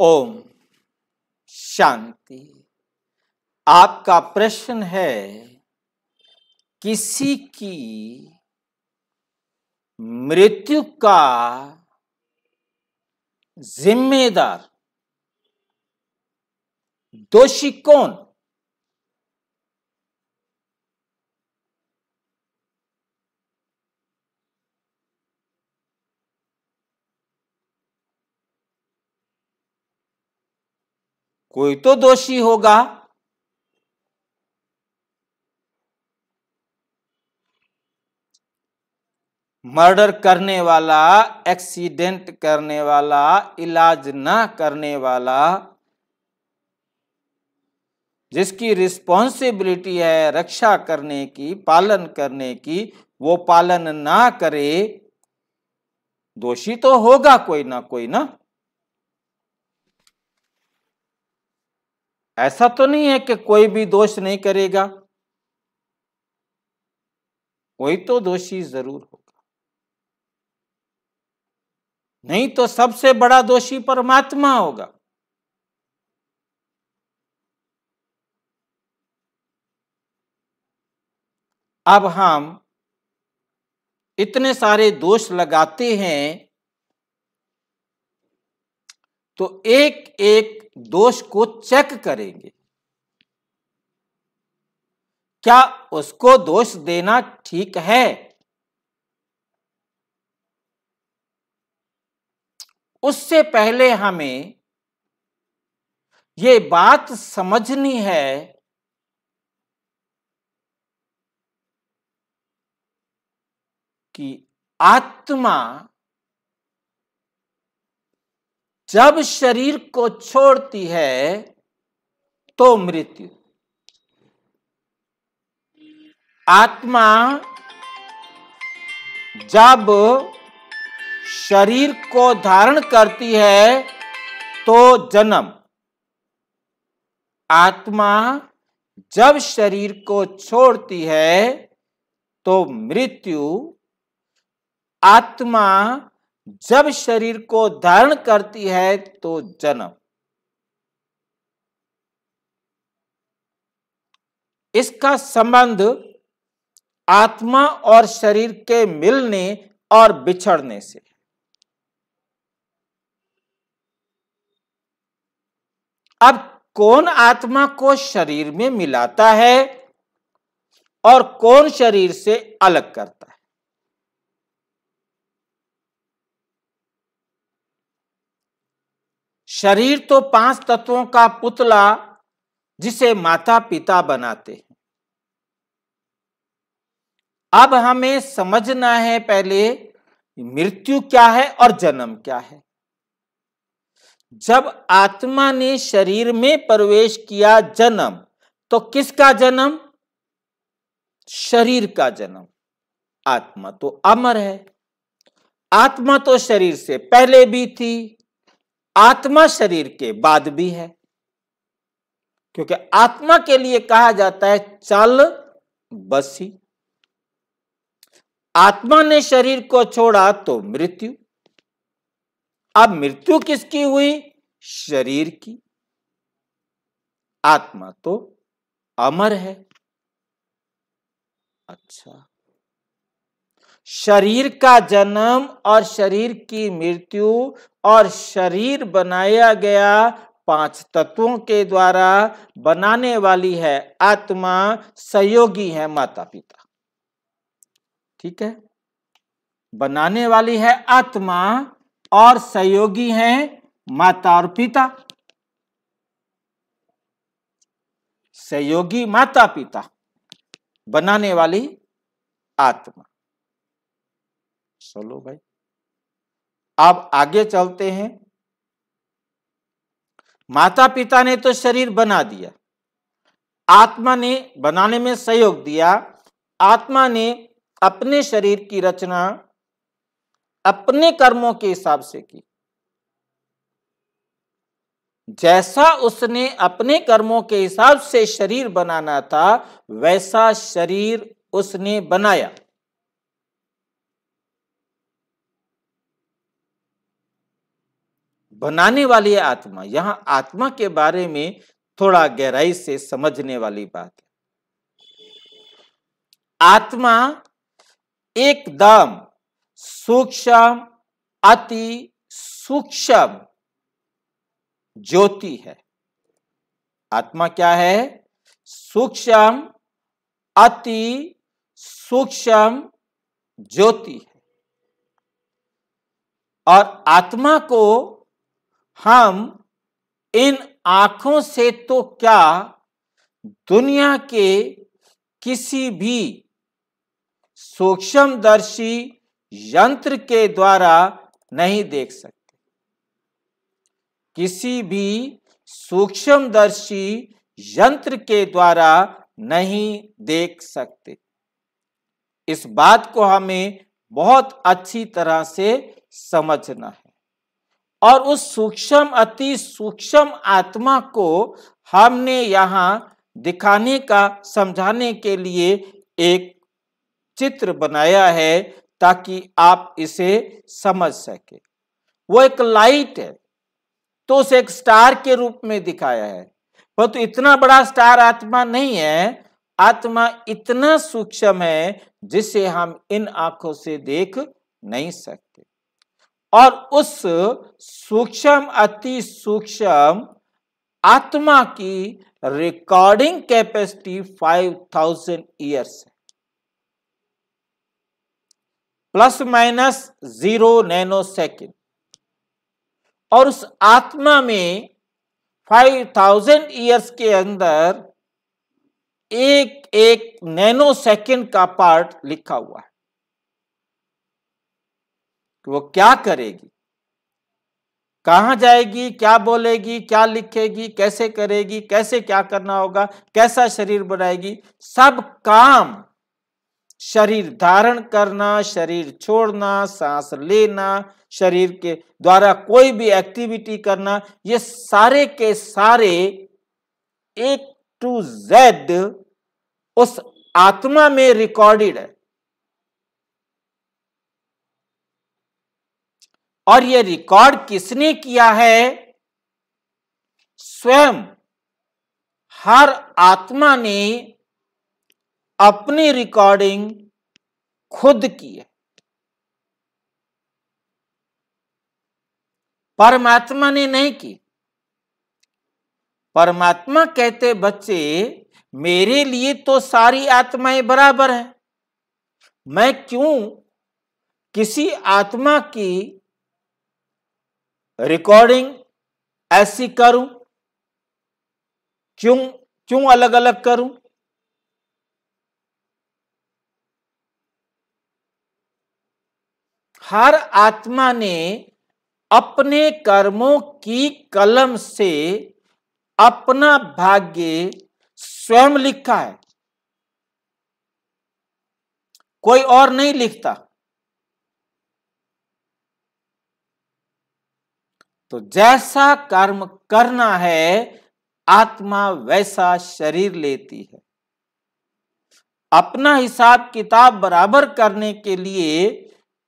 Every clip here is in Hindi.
ओम शांति आपका प्रश्न है किसी की मृत्यु का जिम्मेदार दोषी कौन कोई तो दोषी होगा मर्डर करने वाला एक्सीडेंट करने वाला इलाज ना करने वाला जिसकी रिस्पॉन्सिबिलिटी है रक्षा करने की पालन करने की वो पालन ना करे दोषी तो होगा कोई ना कोई ना ऐसा तो नहीं है कि कोई भी दोष नहीं करेगा कोई तो दोषी जरूर होगा नहीं तो सबसे बड़ा दोषी परमात्मा होगा अब हम इतने सारे दोष लगाते हैं तो एक एक दोष को चेक करेंगे क्या उसको दोष देना ठीक है उससे पहले हमें ये बात समझनी है कि आत्मा जब शरीर को छोड़ती है तो मृत्यु आत्मा जब शरीर को धारण करती है तो जन्म आत्मा जब शरीर को छोड़ती है तो मृत्यु आत्मा जब शरीर को धारण करती है तो जन्म इसका संबंध आत्मा और शरीर के मिलने और बिछड़ने से अब कौन आत्मा को शरीर में मिलाता है और कौन शरीर से अलग करता है शरीर तो पांच तत्वों का पुतला जिसे माता पिता बनाते हैं अब हमें समझना है पहले मृत्यु क्या है और जन्म क्या है जब आत्मा ने शरीर में प्रवेश किया जन्म तो किसका जन्म शरीर का जन्म आत्मा तो अमर है आत्मा तो शरीर से पहले भी थी आत्मा शरीर के बाद भी है क्योंकि आत्मा के लिए कहा जाता है चल बसी आत्मा ने शरीर को छोड़ा तो मृत्यु अब मृत्यु किसकी हुई शरीर की आत्मा तो अमर है अच्छा शरीर का जन्म और शरीर की मृत्यु और शरीर बनाया गया पांच तत्वों के द्वारा बनाने वाली है आत्मा सहयोगी है माता पिता ठीक है बनाने वाली है आत्मा और सहयोगी है माता और पिता सहयोगी माता पिता बनाने वाली आत्मा चलो भाई आप आगे चलते हैं माता पिता ने तो शरीर बना दिया आत्मा ने बनाने में सहयोग दिया आत्मा ने अपने शरीर की रचना अपने कर्मों के हिसाब से की जैसा उसने अपने कर्मों के हिसाब से शरीर बनाना था वैसा शरीर उसने बनाया बनाने वाली है आत्मा यहां आत्मा के बारे में थोड़ा गहराई से समझने वाली बात है आत्मा एकदम सूक्ष्म अति सूक्ष्म ज्योति है आत्मा क्या है सूक्ष्म अति सूक्ष्म ज्योति है और आत्मा को हम इन आंखों से तो क्या दुनिया के किसी भी सूक्ष्मदर्शी यंत्र के द्वारा नहीं देख सकते किसी भी सूक्ष्मदर्शी यंत्र के द्वारा नहीं देख सकते इस बात को हमें बहुत अच्छी तरह से समझना है और उस सूक्ष्म अति सूक्ष्म आत्मा को हमने यहाँ दिखाने का समझाने के लिए एक चित्र बनाया है ताकि आप इसे समझ सके वो एक लाइट है तो उसे एक स्टार के रूप में दिखाया है परंतु तो इतना बड़ा स्टार आत्मा नहीं है आत्मा इतना सूक्ष्म है जिसे हम इन आंखों से देख नहीं सकते और उस सूक्ष्म अति सूक्ष्म आत्मा की रिकॉर्डिंग कैपेसिटी 5000 ईयर्स है plus minus zero nano second और उस आत्मा में 5000 ईयर्स के अंदर एक एक नैनो सेकेंड का पार्ट लिखा हुआ है कि वो क्या करेगी कहां जाएगी क्या बोलेगी क्या लिखेगी कैसे करेगी कैसे क्या करना होगा कैसा शरीर बनाएगी सब काम शरीर धारण करना शरीर छोड़ना सांस लेना शरीर के द्वारा कोई भी एक्टिविटी करना ये सारे के सारे एक टू जेड उस आत्मा में रिकॉर्डेड है और यह रिकॉर्ड किसने किया है स्वयं हर आत्मा ने अपनी रिकॉर्डिंग खुद की है परमात्मा ने नहीं की परमात्मा कहते बच्चे मेरे लिए तो सारी आत्माएं बराबर है मैं क्यों किसी आत्मा की रिकॉर्डिंग ऐसी करूं क्यों क्यों अलग अलग करूं हर आत्मा ने अपने कर्मों की कलम से अपना भाग्य स्वयं लिखा है कोई और नहीं लिखता तो जैसा कर्म करना है आत्मा वैसा शरीर लेती है अपना हिसाब किताब बराबर करने के लिए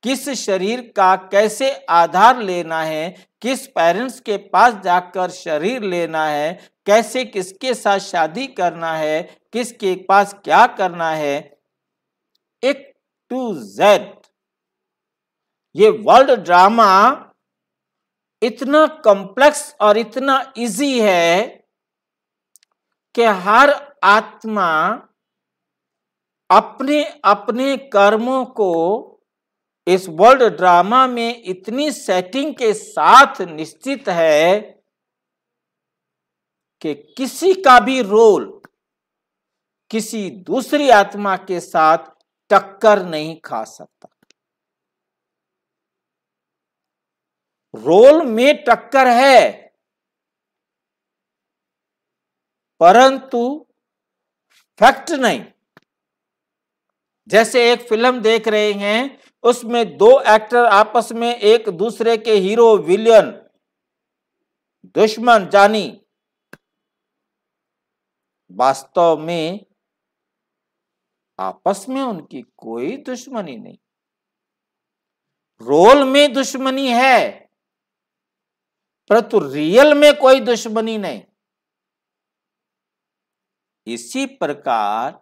किस शरीर का कैसे आधार लेना है किस पेरेंट्स के पास जाकर शरीर लेना है कैसे किसके साथ शादी करना है किसके पास क्या करना है एक टू जेड ये वर्ल्ड ड्रामा इतना कॉम्प्लेक्स और इतना इजी है कि हर आत्मा अपने अपने कर्मों को इस वर्ल्ड ड्रामा में इतनी सेटिंग के साथ निश्चित है कि किसी का भी रोल किसी दूसरी आत्मा के साथ टक्कर नहीं खा सकता रोल में टक्कर है परंतु फैक्ट नहीं जैसे एक फिल्म देख रहे हैं उसमें दो एक्टर आपस में एक दूसरे के हीरो विलियन दुश्मन जानी वास्तव में आपस में उनकी कोई दुश्मनी नहीं रोल में दुश्मनी है परंतु रियल में कोई दुश्मनी नहीं इसी प्रकार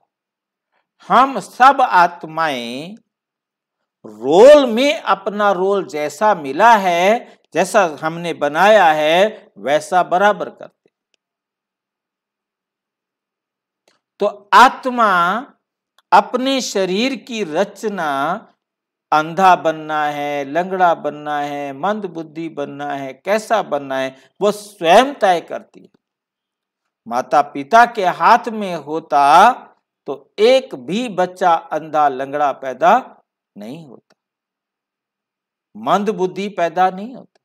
हम सब आत्माएं रोल में अपना रोल जैसा मिला है जैसा हमने बनाया है वैसा बराबर करते तो आत्मा अपने शरीर की रचना अंधा बनना है लंगड़ा बनना है मंद बुद्धि बनना है कैसा बनना है वो स्वयं तय करती है माता पिता के हाथ में होता तो एक भी बच्चा अंधा लंगड़ा पैदा नहीं होता मंद बुद्धि पैदा नहीं होता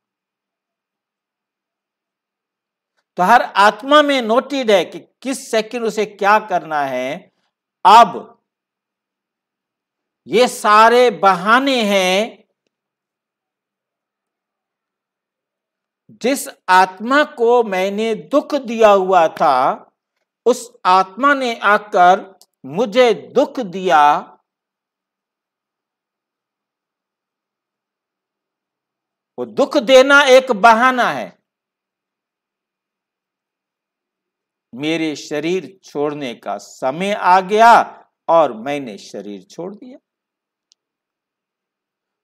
तो हर आत्मा में नोटिड है कि किस सेकंड उसे क्या करना है अब ये सारे बहाने हैं जिस आत्मा को मैंने दुख दिया हुआ था उस आत्मा ने आकर मुझे दुख दिया वो दुख देना एक बहाना है मेरे शरीर छोड़ने का समय आ गया और मैंने शरीर छोड़ दिया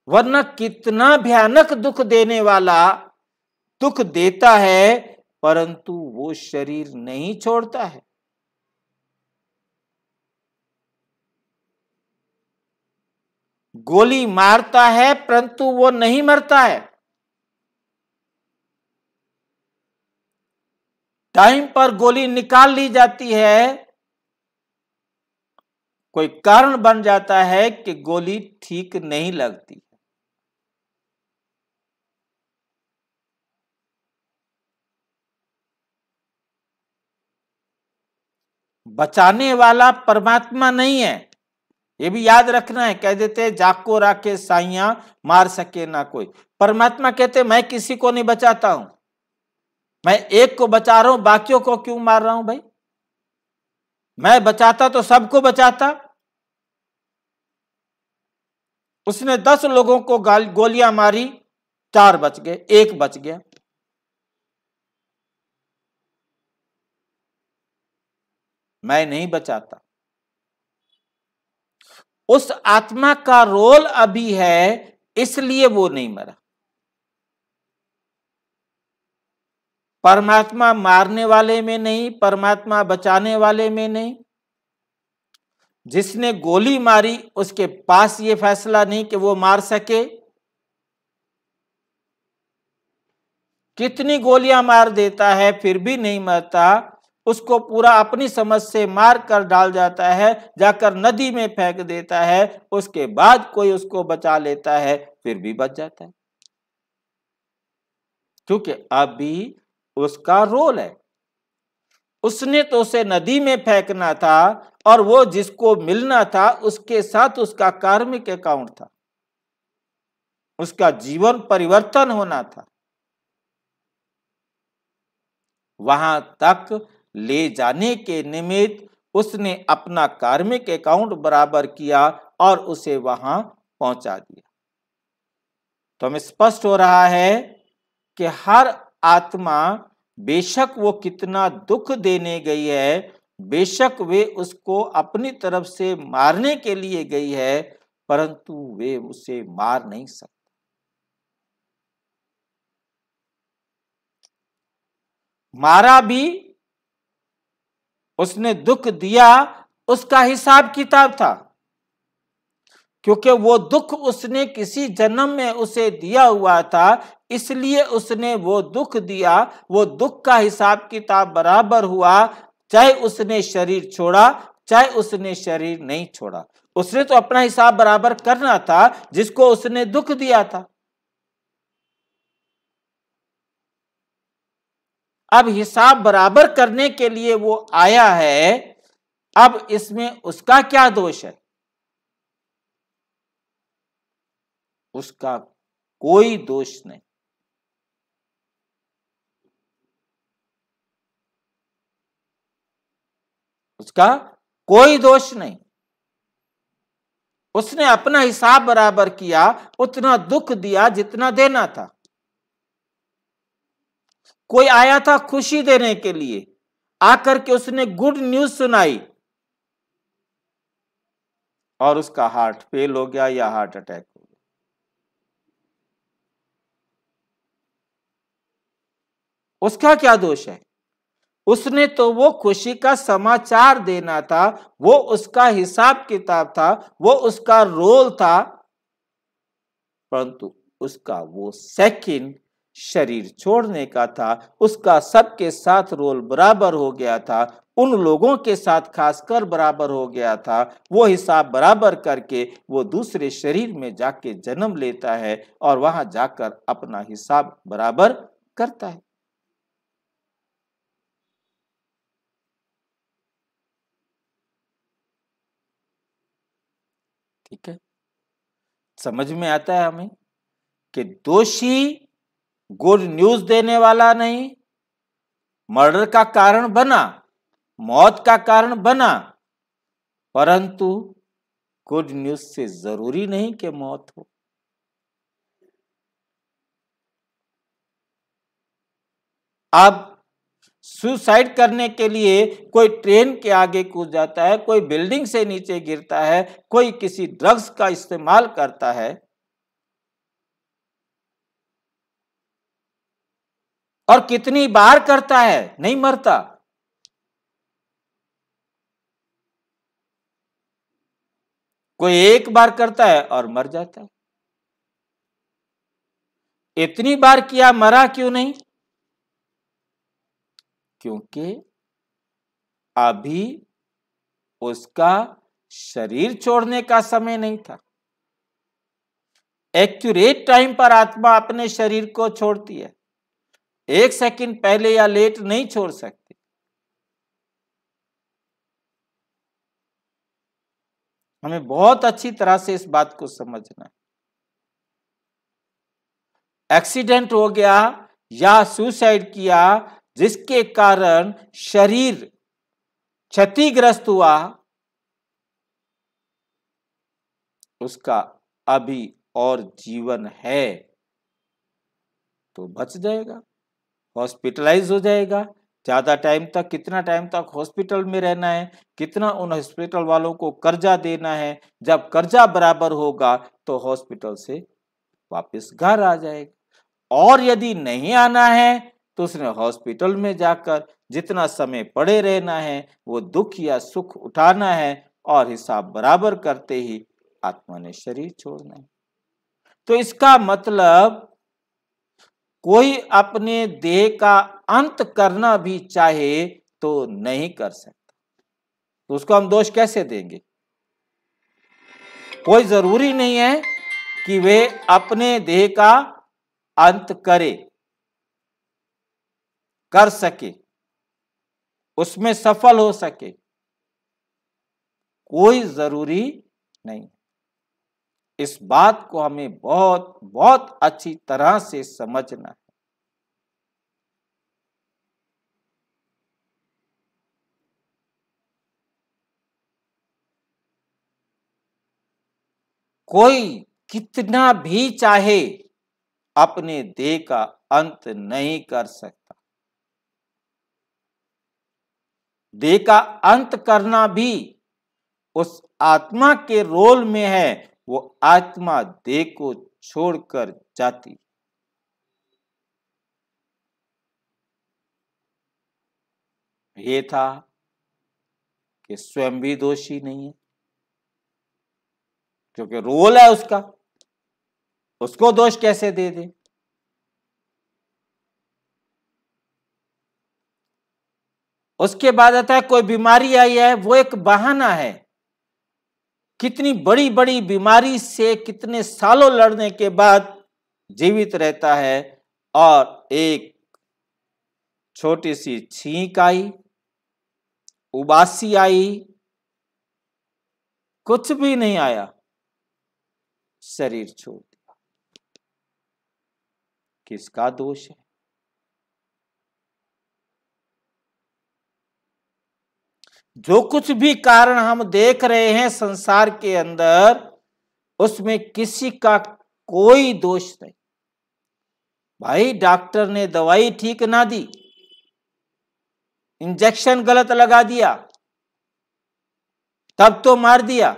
वरना कितना भयानक दुख देने वाला दुख देता है परंतु वो शरीर नहीं छोड़ता है गोली मारता है परंतु वो नहीं मरता है टाइम पर गोली निकाल ली जाती है कोई कारण बन जाता है कि गोली ठीक नहीं लगती बचाने वाला परमात्मा नहीं है ये भी याद रखना है कह देते जाको राके साइया मार सके ना कोई परमात्मा कहते मैं किसी को नहीं बचाता हूं मैं एक को बचा रहा हूं बाकियों को क्यों मार रहा हूं भाई मैं बचाता तो सबको बचाता उसने दस लोगों को गोलियां मारी चार बच गए एक बच गया मैं नहीं बचाता उस आत्मा का रोल अभी है इसलिए वो नहीं मरा परमात्मा मारने वाले में नहीं परमात्मा बचाने वाले में नहीं जिसने गोली मारी उसके पास ये फैसला नहीं कि वो मार सके कितनी गोलियां मार देता है फिर भी नहीं मरता उसको पूरा अपनी समझ से मार कर डाल जाता है जाकर नदी में फेंक देता है उसके बाद कोई उसको बचा लेता है फिर भी बच जाता है क्योंकि अभी उसका रोल है उसने तो उसे नदी में फेंकना था और वो जिसको मिलना था उसके साथ उसका कार्मिक अकाउंट था उसका जीवन परिवर्तन होना था वहां तक ले जाने के निमित्त उसने अपना कार्मिक अकाउंट बराबर किया और उसे वहां पहुंचा दिया तो हमें स्पष्ट हो रहा है कि हर आत्मा बेशक वो कितना दुख देने गई है बेशक वे उसको अपनी तरफ से मारने के लिए गई है परंतु वे उसे मार नहीं सकते मारा भी उसने दुख दिया उसका हिसाब किताब था क्योंकि वो दुख उसने किसी जन्म में उसे दिया हुआ था इसलिए उसने वो दुख दिया वो दुख का हिसाब किताब बराबर हुआ चाहे उसने शरीर छोड़ा चाहे उसने शरीर नहीं छोड़ा उसने तो अपना हिसाब बराबर करना था जिसको उसने दुख दिया था अब हिसाब बराबर करने के लिए वो आया है अब इसमें उसका क्या दोष है उसका कोई दोष नहीं उसका कोई दोष नहीं उसने अपना हिसाब बराबर किया उतना दुख दिया जितना देना था कोई आया था खुशी देने के लिए आकर के उसने गुड न्यूज सुनाई और उसका हार्ट फेल हो गया या हार्ट अटैक हो गया उसका क्या दोष है उसने तो वो खुशी का समाचार देना था वो उसका हिसाब किताब था वो उसका रोल था परंतु उसका वो सेकंड शरीर छोड़ने का था उसका सबके साथ रोल बराबर हो गया था उन लोगों के साथ खासकर बराबर हो गया था वो हिसाब बराबर करके वो दूसरे शरीर में जाके जन्म लेता है और वहां जाकर अपना हिसाब बराबर करता है ठीक है समझ में आता है हमें कि दोषी गुड न्यूज देने वाला नहीं मर्डर का कारण बना मौत का कारण बना परंतु गुड न्यूज से जरूरी नहीं कि मौत हो अब सुसाइड करने के लिए कोई ट्रेन के आगे कूद जाता है कोई बिल्डिंग से नीचे गिरता है कोई किसी ड्रग्स का इस्तेमाल करता है और कितनी बार करता है नहीं मरता कोई एक बार करता है और मर जाता है इतनी बार किया मरा क्यों नहीं क्योंकि अभी उसका शरीर छोड़ने का समय नहीं था एक्यूरेट टाइम पर आत्मा अपने शरीर को छोड़ती है एक सेकंड पहले या लेट नहीं छोड़ सकते हमें बहुत अच्छी तरह से इस बात को समझना है एक्सीडेंट हो गया या सुसाइड किया जिसके कारण शरीर क्षतिग्रस्त हुआ उसका अभी और जीवन है तो बच जाएगा हॉस्पिटलाइज हो जाएगा ज़्यादा टाइम तक कितना टाइम तक हॉस्पिटल में रहना है कितना उन हॉस्पिटल वालों को कर्जा देना है जब कर्जा बराबर होगा तो हॉस्पिटल से वापस घर आ जाएगा और यदि नहीं आना है तो उसने हॉस्पिटल में जाकर जितना समय पड़े रहना है वो दुख या सुख उठाना है और हिसाब बराबर करते ही आत्मा ने शरीर छोड़ना है तो इसका मतलब कोई अपने देह का अंत करना भी चाहे तो नहीं कर सकता तो उसको हम दोष कैसे देंगे कोई जरूरी नहीं है कि वे अपने देह का अंत करे कर सके उसमें सफल हो सके कोई जरूरी नहीं इस बात को हमें बहुत बहुत अच्छी तरह से समझना है कोई कितना भी चाहे अपने देह का अंत नहीं कर सकता देह का अंत करना भी उस आत्मा के रोल में है वो आत्मा देह को छोड़कर जाती ये था कि स्वयं भी दोषी नहीं है क्योंकि रोल है उसका उसको दोष कैसे दे दे उसके बाद आता है कोई बीमारी आई है वो एक बहाना है कितनी बड़ी बड़ी बीमारी से कितने सालों लड़ने के बाद जीवित रहता है और एक छोटी सी छींक आई उबासी आई कुछ भी नहीं आया शरीर छोड़ दिया किसका दोष है जो कुछ भी कारण हम देख रहे हैं संसार के अंदर उसमें किसी का कोई दोष नहीं भाई डॉक्टर ने दवाई ठीक ना दी इंजेक्शन गलत लगा दिया तब तो मार दिया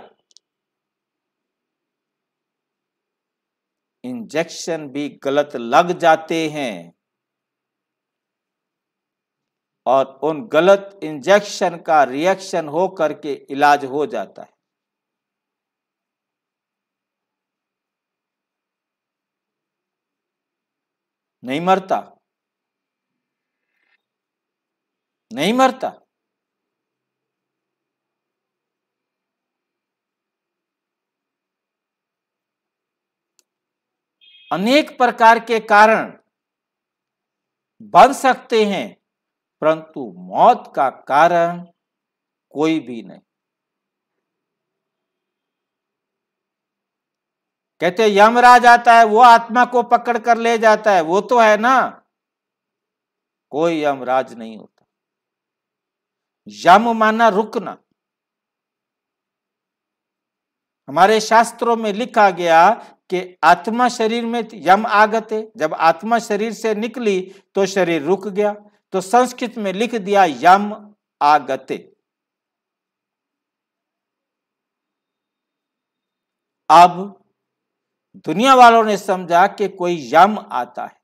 इंजेक्शन भी गलत लग जाते हैं और उन गलत इंजेक्शन का रिएक्शन हो करके इलाज हो जाता है नहीं मरता नहीं मरता अनेक प्रकार के कारण बन सकते हैं परंतु मौत का कारण कोई भी नहीं कहते यमराज आता है वो आत्मा को पकड़ कर ले जाता है वो तो है ना कोई यमराज नहीं होता यम माना रुकना हमारे शास्त्रों में लिखा गया कि आत्मा शरीर में यम आगते जब आत्मा शरीर से निकली तो शरीर रुक गया तो संस्कृत में लिख दिया यम आगते अब दुनिया वालों ने समझा कि कोई यम आता है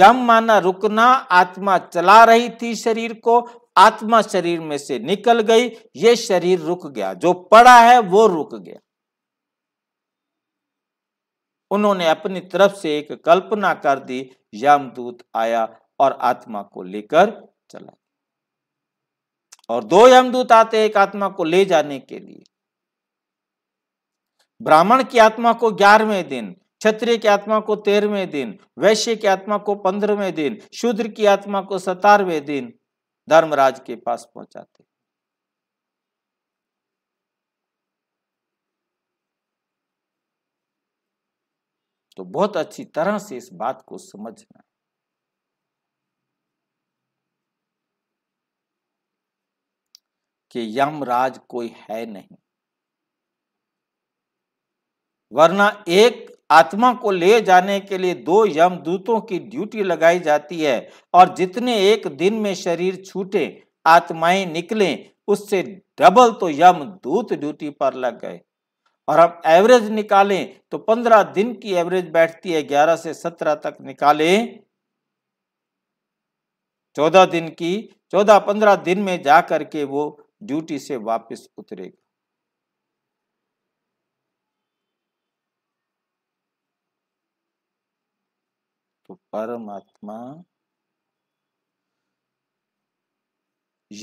यम माना रुकना आत्मा चला रही थी शरीर को आत्मा शरीर में से निकल गई ये शरीर रुक गया जो पड़ा है वो रुक गया उन्होंने अपनी तरफ से एक कल्पना कर दी यमदूत आया और आत्मा को लेकर चला और दो यमदूत आते एक आत्मा को ले जाने के लिए ब्राह्मण की आत्मा को ग्यारहवें दिन क्षत्रिय की आत्मा को तेरहवें दिन वैश्य की आत्मा को पंद्रहवें दिन शूद्र की आत्मा को सतारवें दिन धर्मराज के पास पहुंचाते तो बहुत अच्छी तरह से इस बात को समझना कि यमराज कोई है नहीं वरना एक आत्मा को ले जाने के लिए दो यम दूतों की ड्यूटी लगाई जाती है और जितने एक दिन में शरीर छूटे आत्माएं निकले उससे डबल तो यम दूत ड्यूटी पर लग गए और हम एवरेज निकालें तो पंद्रह दिन की एवरेज बैठती है ग्यारह से सत्रह तक निकालें चौदह दिन की चौदह पंद्रह दिन में जा करके वो ड्यूटी से वापस उतरेगा तो परमात्मा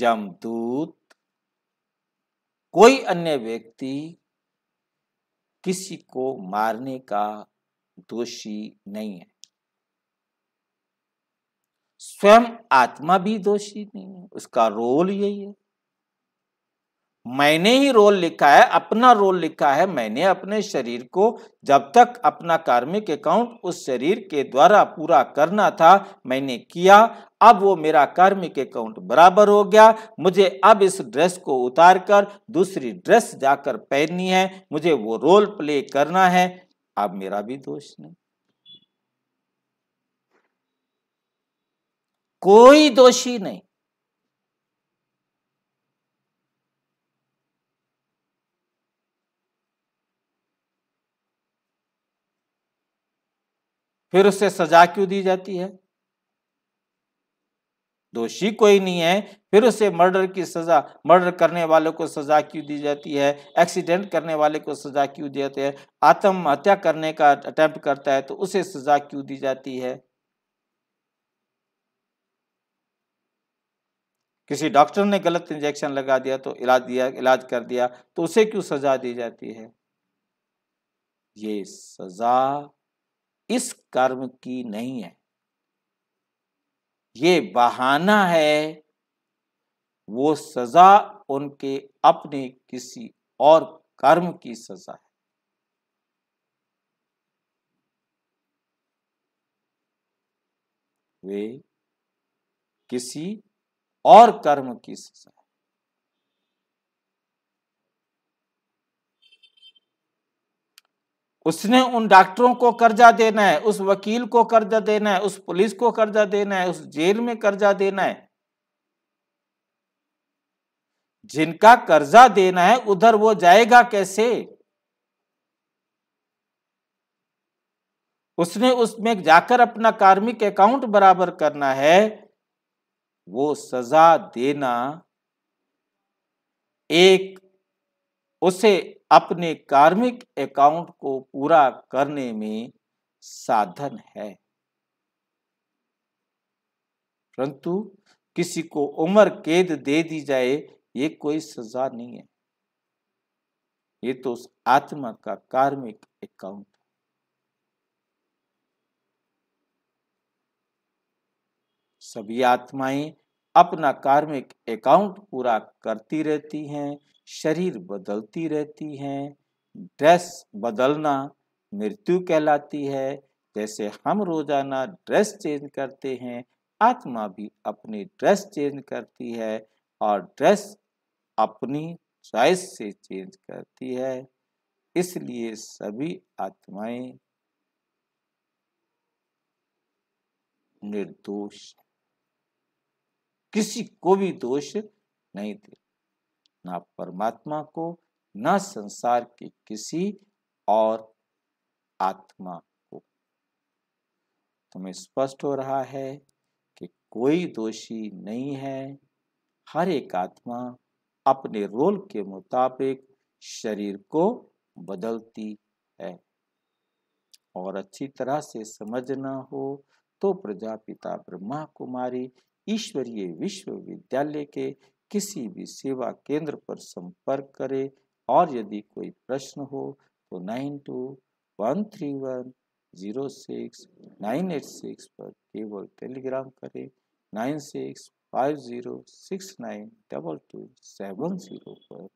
यमदूत कोई अन्य व्यक्ति किसी को मारने का दोषी नहीं है स्वयं आत्मा भी दोषी नहीं है उसका रोल यही है मैंने ही रोल लिखा है अपना रोल लिखा है मैंने अपने शरीर को जब तक अपना कार्मिक अकाउंट उस शरीर के द्वारा पूरा करना था मैंने किया अब वो मेरा कार्मिक अकाउंट बराबर हो गया मुझे अब इस ड्रेस को उतार कर दूसरी ड्रेस जाकर पहननी है मुझे वो रोल प्ले करना है अब मेरा भी दोष नहीं कोई दोषी नहीं फिर उसे सजा क्यों दी जाती है दोषी कोई नहीं है फिर उसे मर्डर की सजा मर्डर करने वाले को सजा क्यों दी जाती है एक्सीडेंट करने वाले को सजा क्यों दी जाती है आत्महत्या करने का अटेम्प्ट करता है तो उसे सजा क्यों दी जाती है किसी डॉक्टर ने गलत इंजेक्शन लगा दिया तो इलाज दिया इलाज कर दिया तो उसे क्यों सजा दी जाती है ये सजा इस कर्म की नहीं है ये बहाना है वो सजा उनके अपने किसी और कर्म की सजा है वे किसी और कर्म की सजा उसने उन डॉक्टरों को कर्जा देना है उस वकील को कर्जा देना है उस पुलिस को कर्जा देना है उस जेल में कर्जा देना है जिनका कर्जा देना है उधर वो जाएगा कैसे उसने उसमें जाकर अपना कार्मिक अकाउंट बराबर करना है वो सजा देना एक उसे अपने कार्मिक अकाउंट को पूरा करने में साधन है परंतु किसी को उम्र कैद दे दी जाए ये कोई सजा नहीं है ये तो उस आत्मा का कार्मिक अकाउंट सभी आत्माएं अपना कार्मिक अकाउंट पूरा करती रहती हैं शरीर बदलती रहती हैं ड्रेस बदलना मृत्यु कहलाती है जैसे हम रोजाना ड्रेस चेंज करते हैं आत्मा भी अपनी ड्रेस चेंज करती है और ड्रेस अपनी चॉइस से चेंज करती है इसलिए सभी आत्माएं निर्दोष किसी को भी दोष नहीं दे ना परमात्मा को ना संसार के किसी और आत्मा को तुम्हें स्पष्ट हो रहा है कि कोई दोषी नहीं है हर एक आत्मा अपने रोल के मुताबिक शरीर को बदलती है और अच्छी तरह से समझना हो तो प्रजापिता ब्रह्मा कुमारी ईश्वरीय विश्वविद्यालय के किसी भी सेवा केंद्र पर संपर्क करें और यदि कोई प्रश्न हो तो nine two one three one zero six nine eight six पर केवल टेलीग्राम करें nine six five zero six nine double two seven zero पर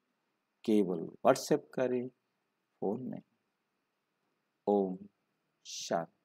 केवल व्हाट्सएप करें फोन नहीं ओम शांति